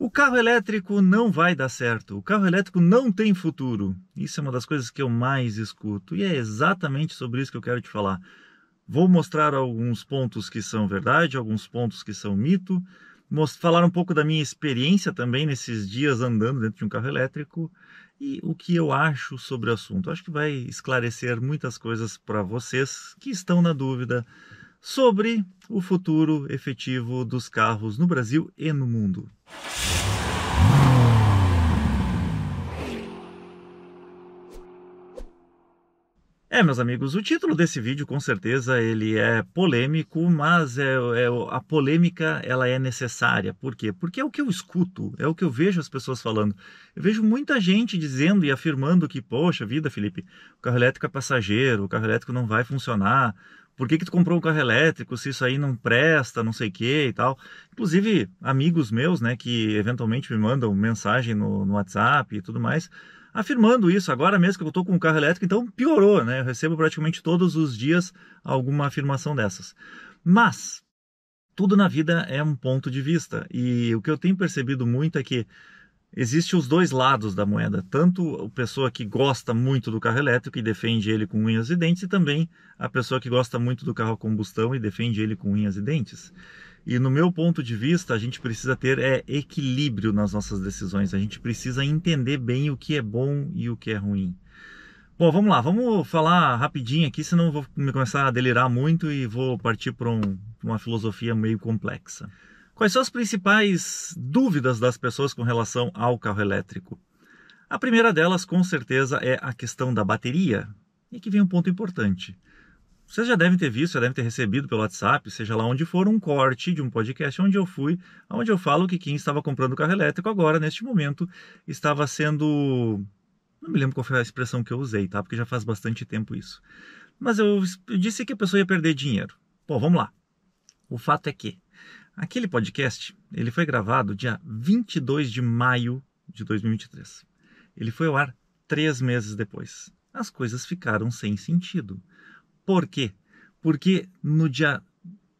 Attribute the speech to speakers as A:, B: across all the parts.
A: O carro elétrico não vai dar certo, o carro elétrico não tem futuro. Isso é uma das coisas que eu mais escuto e é exatamente sobre isso que eu quero te falar. Vou mostrar alguns pontos que são verdade, alguns pontos que são mito, falar um pouco da minha experiência também nesses dias andando dentro de um carro elétrico e o que eu acho sobre o assunto. Acho que vai esclarecer muitas coisas para vocês que estão na dúvida sobre o futuro efetivo dos carros no Brasil e no mundo. É, meus amigos, o título desse vídeo com certeza ele é polêmico, mas é, é, a polêmica ela é necessária. Por quê? Porque é o que eu escuto, é o que eu vejo as pessoas falando. Eu vejo muita gente dizendo e afirmando que, poxa vida, Felipe, o carro elétrico é passageiro, o carro elétrico não vai funcionar, por que, que tu comprou um carro elétrico se isso aí não presta, não sei o que e tal. Inclusive, amigos meus, né, que eventualmente me mandam mensagem no, no WhatsApp e tudo mais, afirmando isso. Agora mesmo que eu estou com um carro elétrico, então piorou, né? Eu recebo praticamente todos os dias alguma afirmação dessas. Mas, tudo na vida é um ponto de vista. E o que eu tenho percebido muito é que existe os dois lados da moeda, tanto a pessoa que gosta muito do carro elétrico e defende ele com unhas e dentes, e também a pessoa que gosta muito do carro a combustão e defende ele com unhas e dentes. E no meu ponto de vista, a gente precisa ter é, equilíbrio nas nossas decisões, a gente precisa entender bem o que é bom e o que é ruim. Bom, vamos lá, vamos falar rapidinho aqui, senão eu vou me começar a delirar muito e vou partir para um, uma filosofia meio complexa. Quais são as principais dúvidas das pessoas com relação ao carro elétrico? A primeira delas, com certeza, é a questão da bateria. E aqui vem um ponto importante. Vocês já devem ter visto, já devem ter recebido pelo WhatsApp, seja lá onde for, um corte de um podcast onde eu fui, onde eu falo que quem estava comprando carro elétrico agora, neste momento, estava sendo. Não me lembro qual foi a expressão que eu usei, tá? Porque já faz bastante tempo isso. Mas eu, disse que a pessoa ia perder dinheiro. Bom, vamos lá. O fato é que Aquele podcast, ele foi gravado dia 22 de maio de 2023. Ele foi ao ar três meses depois. As coisas ficaram sem sentido. Por quê? Porque no dia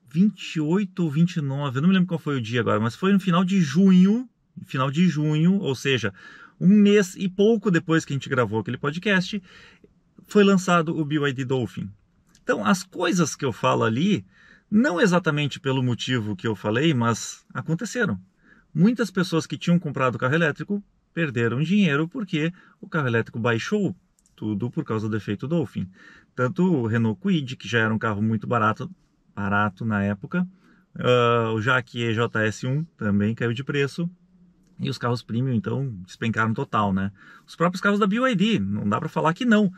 A: 28 ou 29, eu não me lembro qual foi o dia agora, mas foi no final de junho, final de junho, ou seja, um mês e pouco depois que a gente gravou aquele podcast, foi lançado o BYD Dolphin. Então, as coisas que eu falo ali não exatamente pelo motivo que eu falei, mas aconteceram. Muitas pessoas que tinham comprado carro elétrico perderam dinheiro porque o carro elétrico baixou, tudo por causa do efeito Dolphin. Tanto o Renault Kwid, que já era um carro muito barato, barato na época, uh, o Jaque EJS1 também caiu de preço, e os carros premium então despencaram total, né? Os próprios carros da BYD, não dá para falar que não.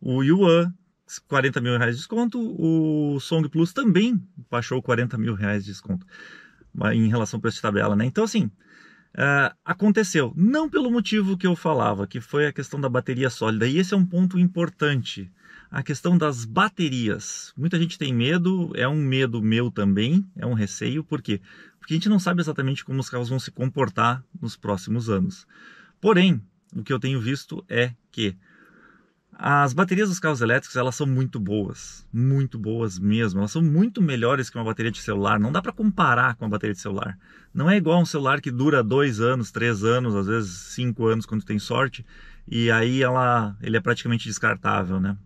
A: O Yuan 40 mil reais de desconto, o Song Plus também baixou 40 mil reais de desconto em relação ao preço de tabela, né? Então, assim, uh, aconteceu. Não pelo motivo que eu falava, que foi a questão da bateria sólida, e esse é um ponto importante. A questão das baterias. Muita gente tem medo, é um medo meu também, é um receio, por quê? Porque a gente não sabe exatamente como os carros vão se comportar nos próximos anos. Porém, o que eu tenho visto é que as baterias dos carros elétricos, elas são muito boas, muito boas mesmo. Elas são muito melhores que uma bateria de celular. Não dá para comparar com uma bateria de celular. Não é igual um celular que dura dois anos, três anos, às vezes cinco anos, quando tem sorte. E aí ela, ele é praticamente descartável, né?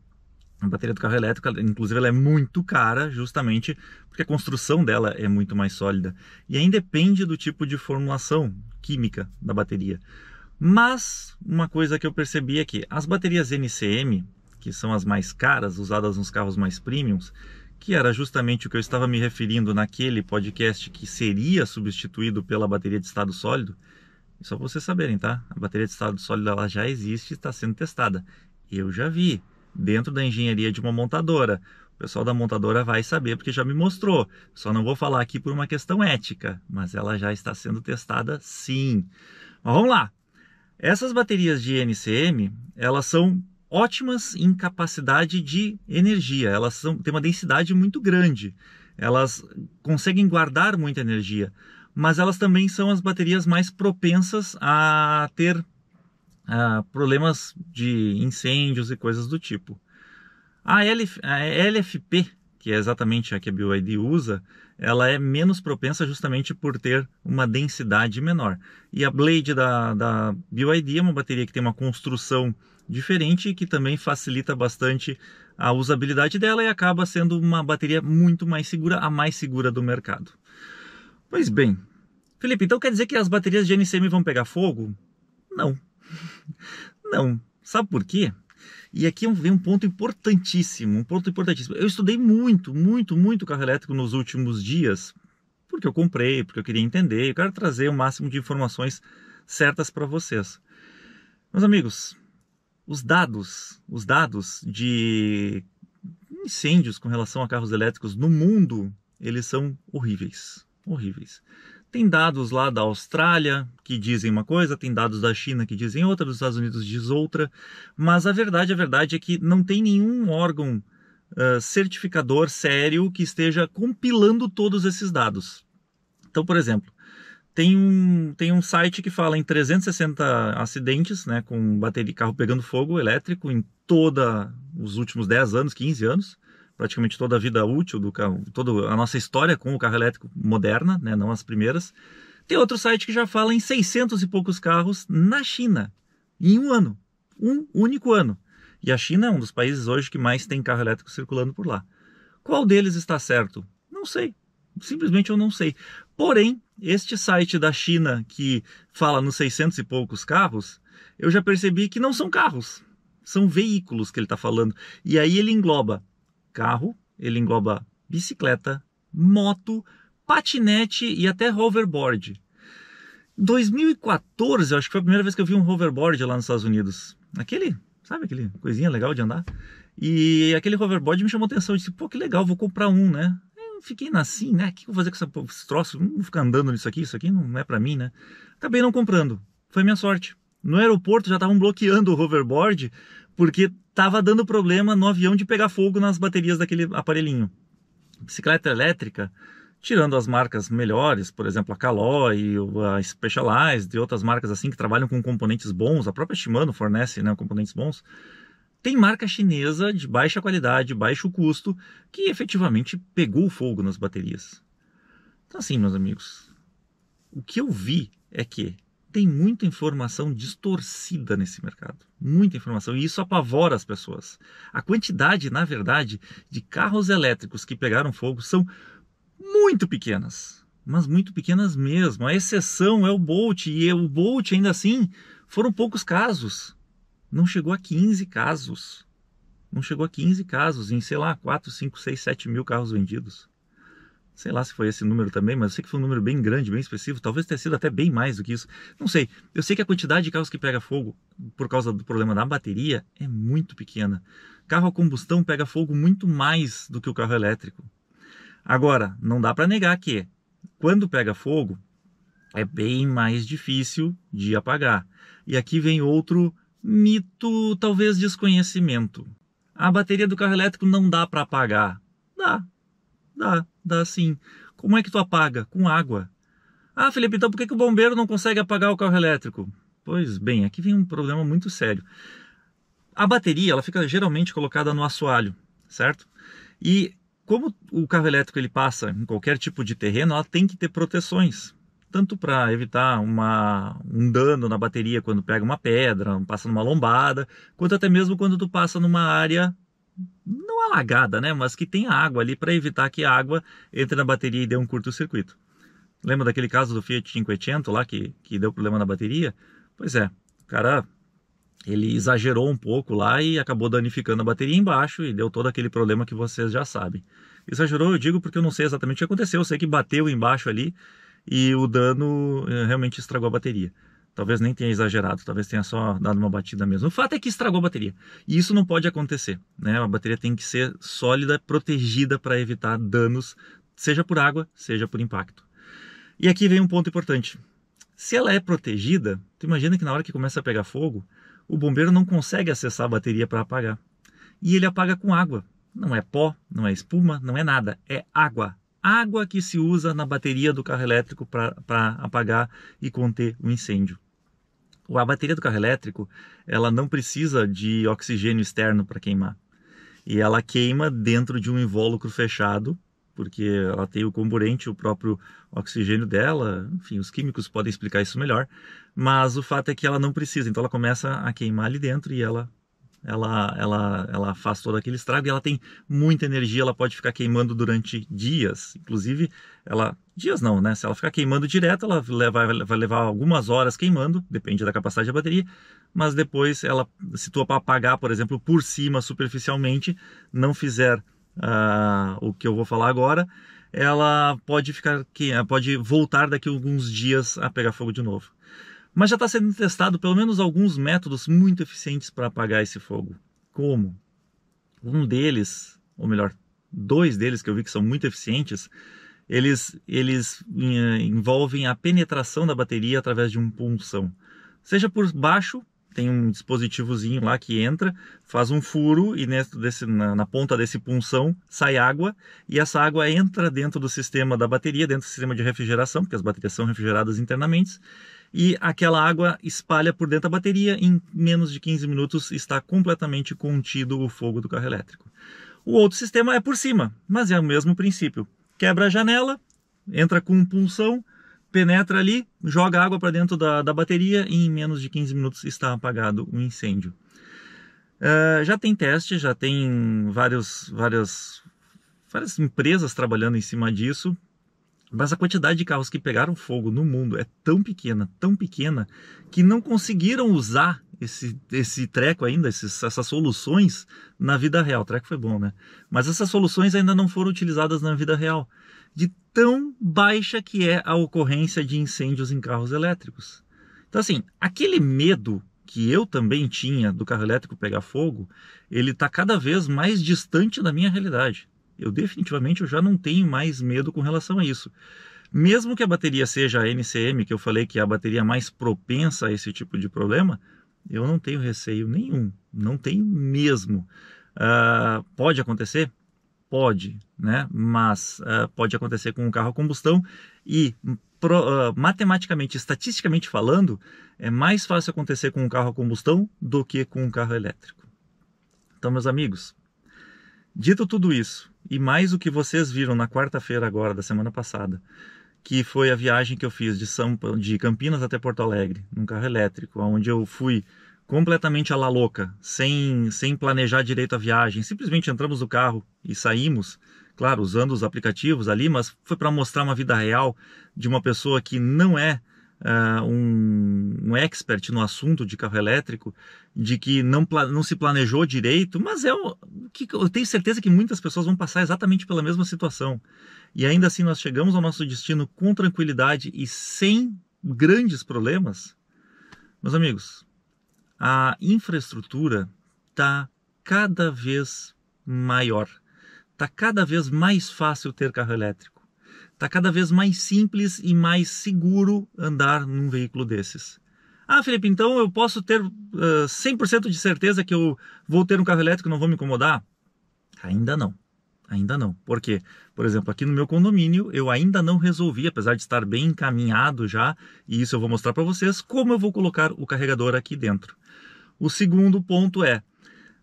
A: A bateria do carro elétrico, inclusive, ela é muito cara, justamente porque a construção dela é muito mais sólida. E aí depende do tipo de formulação química da bateria. Mas uma coisa que eu percebi é que as baterias NCM, que são as mais caras, usadas nos carros mais premiums, que era justamente o que eu estava me referindo naquele podcast que seria substituído pela bateria de estado sólido. só é vocês saberem, tá? A bateria de estado sólido ela já existe e está sendo testada. Eu já vi dentro da engenharia de uma montadora. O pessoal da montadora vai saber porque já me mostrou. Só não vou falar aqui por uma questão ética, mas ela já está sendo testada sim. Mas vamos lá. Essas baterias de NCM, elas são ótimas em capacidade de energia, elas são, têm uma densidade muito grande, elas conseguem guardar muita energia, mas elas também são as baterias mais propensas a ter uh, problemas de incêndios e coisas do tipo. A, LF, a LFP, que é exatamente a que a BioID usa, ela é menos propensa justamente por ter uma densidade menor. E a Blade da, da BioID é uma bateria que tem uma construção diferente e que também facilita bastante a usabilidade dela e acaba sendo uma bateria muito mais segura, a mais segura do mercado. Pois bem, Felipe, então quer dizer que as baterias de NCM vão pegar fogo? Não. Não. Sabe por quê? E aqui vem um ponto importantíssimo, um ponto importantíssimo. Eu estudei muito, muito, muito carro elétrico nos últimos dias, porque eu comprei, porque eu queria entender, eu quero trazer o máximo de informações certas para vocês. Meus amigos, os dados, os dados de incêndios com relação a carros elétricos no mundo, eles são horríveis, horríveis. Tem dados lá da Austrália que dizem uma coisa, tem dados da China que dizem outra, dos Estados Unidos diz outra, mas a verdade, a verdade é que não tem nenhum órgão uh, certificador sério que esteja compilando todos esses dados. Então, por exemplo, tem um, tem um site que fala em 360 acidentes, né, com bateria de carro pegando fogo elétrico em toda os últimos 10 anos, 15 anos praticamente toda a vida útil do carro, toda a nossa história com o carro elétrico moderna, né, não as primeiras. Tem outro site que já fala em 600 e poucos carros na China, em um ano, um único ano. E a China é um dos países hoje que mais tem carro elétrico circulando por lá. Qual deles está certo? Não sei. Simplesmente eu não sei. Porém, este site da China que fala nos 600 e poucos carros, eu já percebi que não são carros, são veículos que ele está falando. E aí ele engloba carro, ele engloba bicicleta, moto, patinete e até hoverboard. 2014, eu acho que foi a primeira vez que eu vi um hoverboard lá nos Estados Unidos. Aquele, sabe aquele coisinha legal de andar? E aquele hoverboard me chamou atenção, eu disse, pô, que legal, vou comprar um, né? Eu fiquei assim, né? O que eu vou fazer com esse troço? Não vou ficar andando nisso aqui, isso aqui não é para mim, né? Acabei não comprando. Foi minha sorte. No aeroporto já estavam bloqueando o hoverboard porque tava dando problema no avião de pegar fogo nas baterias daquele aparelhinho. Bicicleta elétrica, tirando as marcas melhores, por exemplo, a Caloi, a Specialized e outras marcas assim que trabalham com componentes bons, a própria Shimano fornece né, componentes bons, tem marca chinesa de baixa qualidade, baixo custo, que efetivamente pegou fogo nas baterias. Então assim, meus amigos, o que eu vi é que tem muita informação distorcida nesse mercado. Muita informação. E isso apavora as pessoas. A quantidade, na verdade, de carros elétricos que pegaram fogo são muito pequenas. Mas muito pequenas mesmo. A exceção é o Bolt. E é, o Bolt, ainda assim, foram poucos casos. Não chegou a 15 casos. Não chegou a 15 casos em, sei lá, 4, 5, 6, 7 mil carros vendidos sei lá se foi esse número também, mas eu sei que foi um número bem grande, bem expressivo, talvez tenha sido até bem mais do que isso. Não sei. Eu sei que a quantidade de carros que pega fogo por causa do problema da bateria é muito pequena. Carro a combustão pega fogo muito mais do que o carro elétrico. Agora, não dá para negar que quando pega fogo é bem mais difícil de apagar. E aqui vem outro mito, talvez desconhecimento. A bateria do carro elétrico não dá para apagar. Dá, Dá, dá sim. Como é que tu apaga? Com água. Ah, Felipe, então por que, que o bombeiro não consegue apagar o carro elétrico? Pois bem, aqui vem um problema muito sério. A bateria, ela fica geralmente colocada no assoalho, certo? E como o carro elétrico ele passa em qualquer tipo de terreno, ela tem que ter proteções, tanto para evitar uma, um dano na bateria quando pega uma pedra, passa numa lombada, quanto até mesmo quando tu passa numa área não alagada, né, mas que tem água ali para evitar que a água entre na bateria e dê um curto-circuito. Lembra daquele caso do Fiat 500 lá que, que deu problema na bateria? Pois é, o cara ele exagerou um pouco lá e acabou danificando a bateria embaixo e deu todo aquele problema que vocês já sabem. Exagerou, eu digo porque eu não sei exatamente o que aconteceu, eu sei que bateu embaixo ali e o dano eh, realmente estragou a bateria. Talvez nem tenha exagerado, talvez tenha só dado uma batida mesmo. O fato é que estragou a bateria. E isso não pode acontecer, né? A bateria tem que ser sólida, protegida para evitar danos, seja por água, seja por impacto. E aqui vem um ponto importante. Se ela é protegida, tu imagina que na hora que começa a pegar fogo, o bombeiro não consegue acessar a bateria para apagar. E ele apaga com água. Não é pó, não é espuma, não é nada, é água. Água que se usa na bateria do carro elétrico para apagar e conter o incêndio. A bateria do carro elétrico, ela não precisa de oxigênio externo para queimar. E ela queima dentro de um invólucro fechado, porque ela tem o comburente, o próprio oxigênio dela, enfim, os químicos podem explicar isso melhor, mas o fato é que ela não precisa, então ela começa a queimar ali dentro e ela ela, ela, ela faz todo aquele estrago e ela tem muita energia, ela pode ficar queimando durante dias. Inclusive, ela. Dias não, né? Se ela ficar queimando direto, ela leva, vai levar algumas horas queimando, depende da capacidade da bateria, mas depois ela, se tu apagar, por exemplo, por cima, superficialmente, não fizer uh, o que eu vou falar agora, ela pode ficar pode voltar daqui a alguns dias a pegar fogo de novo. Mas já está sendo testado pelo menos alguns métodos muito eficientes para apagar esse fogo. Como? Um deles, ou melhor, dois deles que eu vi que são muito eficientes, eles, eles envolvem a penetração da bateria através de um punção. Seja por baixo, tem um dispositivozinho lá que entra, faz um furo e desse, na, na, ponta desse punção sai água e essa água entra dentro do sistema da bateria, dentro do sistema de refrigeração, porque as baterias são refrigeradas internamente, e aquela água espalha por dentro da bateria. Em menos de 15 minutos está completamente contido o fogo do carro elétrico. O outro sistema é por cima, mas é o mesmo princípio. Quebra a janela, entra com punção, penetra ali, joga água para dentro da, da bateria e em menos de 15 minutos está apagado o um incêndio. Uh, já tem teste, já tem vários, várias, várias empresas trabalhando em cima disso. Mas a quantidade de carros que pegaram fogo no mundo é tão pequena, tão pequena, que não conseguiram usar esse, esse treco ainda, esses, essas soluções na vida real. O treco foi bom, né? Mas essas soluções ainda não foram utilizadas na vida real, de tão baixa que é a ocorrência de incêndios em carros elétricos. Então, assim, aquele medo que eu também tinha do carro elétrico pegar fogo, ele está cada vez mais distante da minha realidade. Eu definitivamente eu já não tenho mais medo com relação a isso. Mesmo que a bateria seja a NCM, que eu falei que é a bateria mais propensa a esse tipo de problema, eu não tenho receio nenhum, não tenho mesmo. Uh, pode acontecer? Pode, né? Mas uh, pode acontecer com um carro a combustão e pro, uh, matematicamente, estatisticamente falando, é mais fácil acontecer com um carro a combustão do que com um carro elétrico. Então, meus amigos, dito tudo isso, e mais o que vocês viram na quarta-feira agora da semana passada, que foi a viagem que eu fiz de São de Campinas até Porto Alegre, num carro elétrico, onde eu fui completamente à la louca, sem sem planejar direito a viagem, simplesmente entramos no carro e saímos, claro, usando os aplicativos ali, mas foi para mostrar uma vida real de uma pessoa que não é uh, um, um, expert no assunto de carro elétrico, de que não, não se planejou direito, mas é o, que eu tenho certeza que muitas pessoas vão passar exatamente pela mesma situação. E ainda assim nós chegamos ao nosso destino com tranquilidade e sem grandes problemas. Meus amigos, a infraestrutura está cada vez maior. Está cada vez mais fácil ter carro elétrico. Está cada vez mais simples e mais seguro andar num veículo desses. Ah, Felipe, então eu posso ter uh, ah, 100% de certeza que eu vou ter um carro elétrico e não vou me incomodar? Ainda não. Ainda não. Por quê? Por exemplo, aqui no meu condomínio, eu ainda não resolvi, apesar de estar bem encaminhado já, e isso eu vou mostrar para vocês, como eu vou colocar o carregador aqui dentro. O segundo ponto é,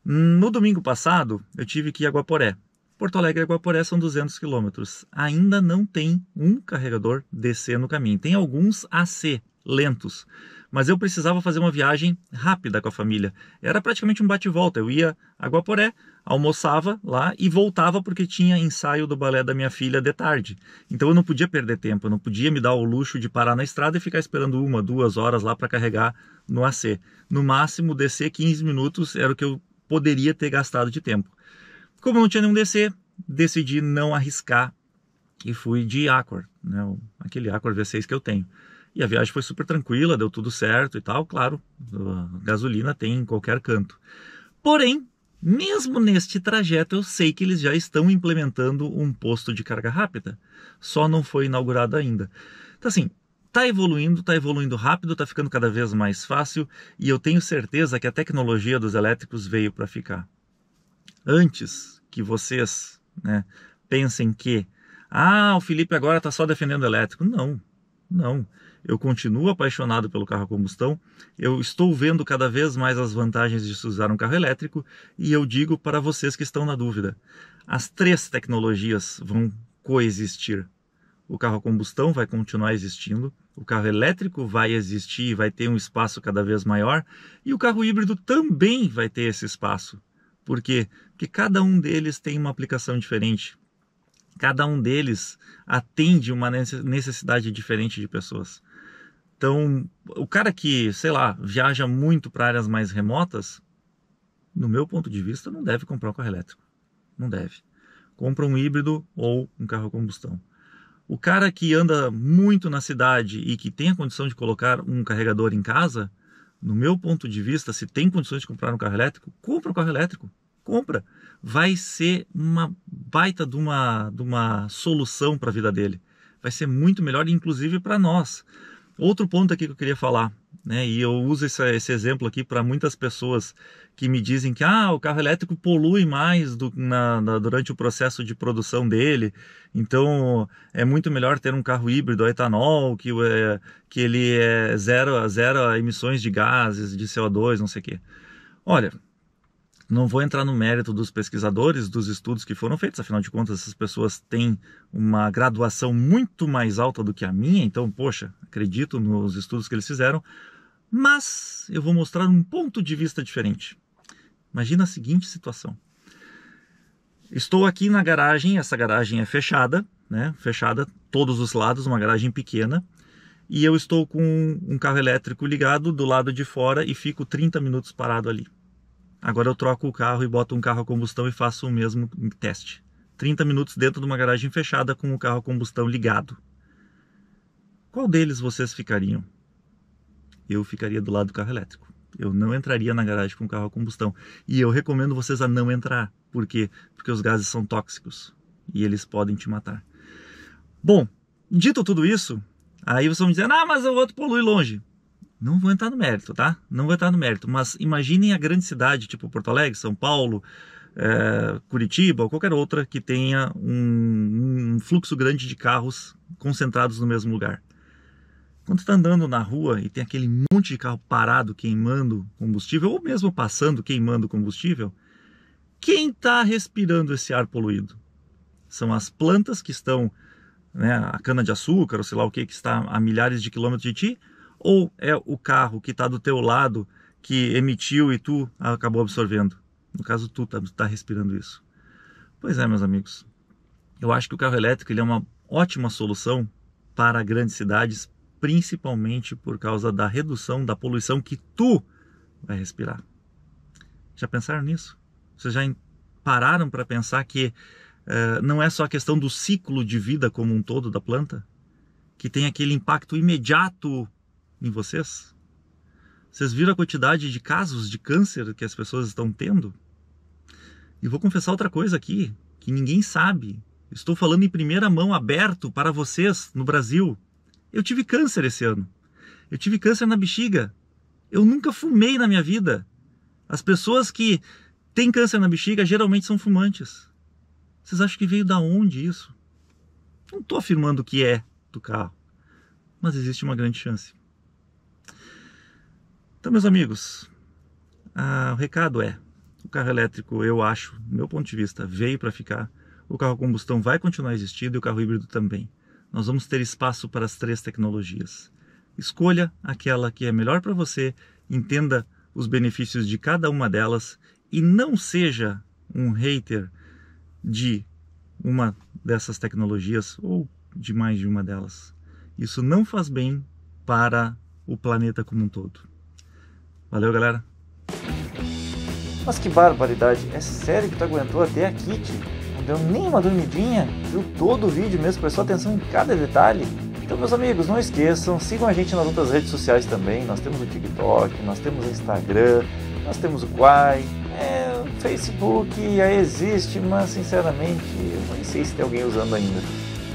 A: no domingo passado, eu tive que ir a Guaporé. Porto Alegre a Guaporé são 200 quilômetros. Ainda não tem um carregador DC no caminho. Tem alguns AC, lentos. Mas eu precisava fazer uma viagem rápida com a família. Era praticamente um bate-volta. Eu ia a Guaporé, almoçava lá e voltava porque tinha ensaio do balé da minha filha de tarde. Então eu não podia perder tempo, eu não podia me dar o luxo de parar na estrada e ficar esperando uma, duas horas lá para carregar no AC. No máximo, descer 15 minutos era o que eu poderia ter gastado de tempo. Como não tinha nenhum DC, decidi não arriscar e fui de Accord, né? aquele Accord V6 que eu tenho. E a viagem foi super tranquila, deu tudo certo e tal. Claro, gasolina tem em qualquer canto. Porém, mesmo neste trajeto, eu sei que eles já estão implementando um posto de carga rápida, só não foi inaugurado ainda. Então, assim, tá evoluindo, tá evoluindo rápido, tá ficando cada vez mais fácil e eu tenho certeza que a tecnologia dos elétricos veio para ficar antes que vocês né, pensem que ah, o Felipe agora está só defendendo elétrico. Não, não. Eu continuo apaixonado pelo carro a combustão, eu estou vendo cada vez mais as vantagens de se usar um carro elétrico e eu digo para vocês que estão na dúvida: as três tecnologias vão coexistir. O carro a combustão vai continuar existindo, o carro elétrico vai existir e vai ter um espaço cada vez maior, e o carro híbrido também vai ter esse espaço. Por quê? Porque cada um deles tem uma aplicação diferente. Cada um deles atende uma necessidade diferente de pessoas. Então, o cara que, sei lá, viaja muito para áreas mais remotas, no meu ponto de vista, não deve comprar um carro elétrico. Não deve. Compra um híbrido ou um carro a combustão. O cara que anda muito na cidade e que tem a condição de colocar um carregador em casa, no meu ponto de vista, se tem condições de comprar um carro elétrico, compra um carro elétrico. Compra. Vai ser uma baita de uma, de uma solução para a vida dele. Vai ser muito melhor, inclusive para nós. Outro ponto aqui que eu queria falar: né? E eu uso esse, esse exemplo aqui para muitas pessoas que me dizem que ah, o carro elétrico polui mais do, na, na, durante o processo de produção dele, então é muito melhor ter um carro híbrido a etanol, que, é, que ele é zero, zero emissões de gases, de CO2, não sei o quê. Olha, não vou entrar no mérito dos pesquisadores, dos estudos que foram feitos, afinal de contas, essas pessoas têm uma graduação muito mais alta do que a minha, então, poxa, acredito nos estudos que eles fizeram. Mas eu vou mostrar um ponto de vista diferente. Imagina a seguinte situação. Estou aqui na garagem, essa garagem é fechada, né? Fechada todos os lados, uma garagem pequena. E eu estou com um carro elétrico ligado do lado de fora e fico 30 minutos parado ali. Agora eu troco o carro e boto um carro a combustão e faço o mesmo teste. 30 minutos dentro de uma garagem fechada com o carro a combustão ligado. Qual deles vocês ficariam? eu ficaria do lado do carro elétrico. Eu não entraria na garagem com um carro a combustão. E eu recomendo vocês a não entrar. Por quê? Porque os gases são tóxicos e eles podem te matar. Bom, dito tudo isso, aí vocês vão me dizer, ah, mas o outro polui longe. Não vou entrar no mérito, tá? Não vou entrar no mérito. Mas imaginem a grande cidade, tipo Porto Alegre, São Paulo, é, Curitiba ou qualquer outra que tenha um, um fluxo grande de carros concentrados no mesmo lugar. Quando está andando na rua e tem aquele monte de carro parado queimando combustível, ou mesmo passando queimando combustível, quem está respirando esse ar poluído? São as plantas que estão, né, a cana-de-açúcar, ou sei lá o que, que está a milhares de quilômetros de ti, ou é o carro que está do teu lado que emitiu e tu acabou absorvendo? No caso, tu está tá respirando isso. Pois é, meus amigos. Eu acho que o carro elétrico ele é uma ótima solução para grandes cidades, principalmente por causa da redução da poluição que tu vai respirar. Já pensaram nisso? Vocês já pararam para pensar que uh, não é só a questão do ciclo de vida como um todo da planta, que tem aquele impacto imediato em vocês? Vocês viram a quantidade de casos de câncer que as pessoas estão tendo? E vou confessar outra coisa aqui, que ninguém sabe. Estou falando em primeira mão, aberto para vocês no Brasil. Eu tive câncer esse ano. Eu tive câncer na bexiga. Eu nunca fumei na minha vida. As pessoas que têm câncer na bexiga geralmente são fumantes. Vocês acham que veio da onde isso? Não estou afirmando que é do carro, mas existe uma grande chance. Então, meus amigos, ah, o recado é: o carro elétrico, eu acho, do meu ponto de vista, veio para ficar. O carro combustão vai continuar existindo e o carro híbrido também nós vamos ter espaço para as três tecnologias. Escolha aquela que é melhor para você, entenda os benefícios de cada uma delas e não seja um hater de uma dessas tecnologias ou de mais de uma delas. Isso não faz bem para o planeta como um todo. Valeu, galera! Mas que barbaridade! É sério que tu aguentou até aqui, tio? dando nem uma dormidinha, viu todo o vídeo mesmo, prestou atenção em cada detalhe. Então, meus amigos, não esqueçam, sigam a gente nas outras redes sociais também. Nós temos o TikTok, nós temos o Instagram, nós temos o Quai, é, o Facebook já existe, mas sinceramente eu nem sei se tem alguém usando ainda.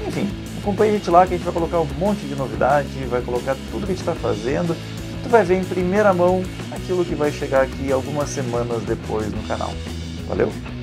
A: Enfim, acompanhe a gente lá que a gente vai colocar um monte de novidade, vai colocar tudo que a gente está fazendo. Tu vai ver em primeira mão aquilo que vai chegar aqui algumas semanas depois no canal. Valeu!